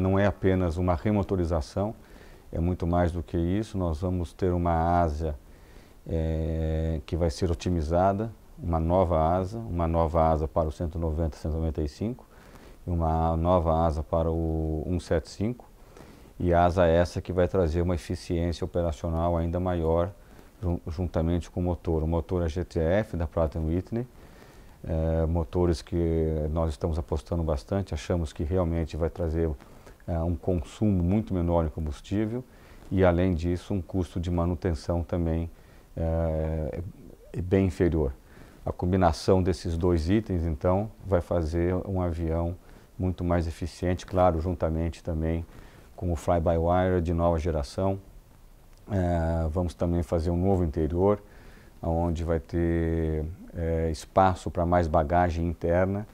Não é apenas uma remotorização, é muito mais do que isso. Nós vamos ter uma asa é, eh, que vai ser otimizada, uma nova asa, uma nova asa para o 190 195, uma nova asa para o 175 e asa é essa que vai trazer uma eficiência operacional ainda maior juntamente com o motor. O motor é GTF da Pratt Whitney, é, motores que nós estamos apostando bastante, achamos que realmente vai trazer é, um consumo muito menor de combustível e, além disso, um custo de manutenção também é, é, bem inferior. A combinação desses dois itens, então, vai fazer um avião muito mais eficiente, claro, juntamente também com o fly-by-wire de nova geração. É, vamos também fazer um novo interior, onde vai ter é, espaço para mais bagagem interna.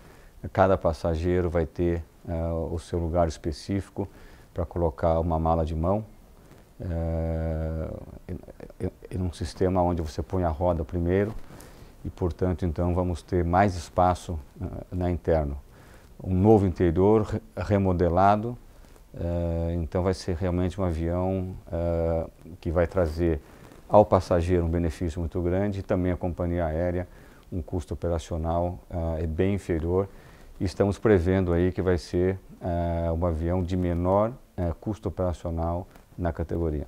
Cada passageiro vai ter uh, o seu lugar específico para colocar uma mala de mão uh, é, em um sistema onde você põe a roda primeiro e, portanto, então vamos ter mais espaço uh, na interno. Um novo interior remodelado, então vai ser realmente um avião que vai trazer ao passageiro um benefício muito grande e também à companhia aérea um custo operacional é bem inferior Estamos prevendo aí que vai ser uh, um avião de menor uh, custo operacional na categoria.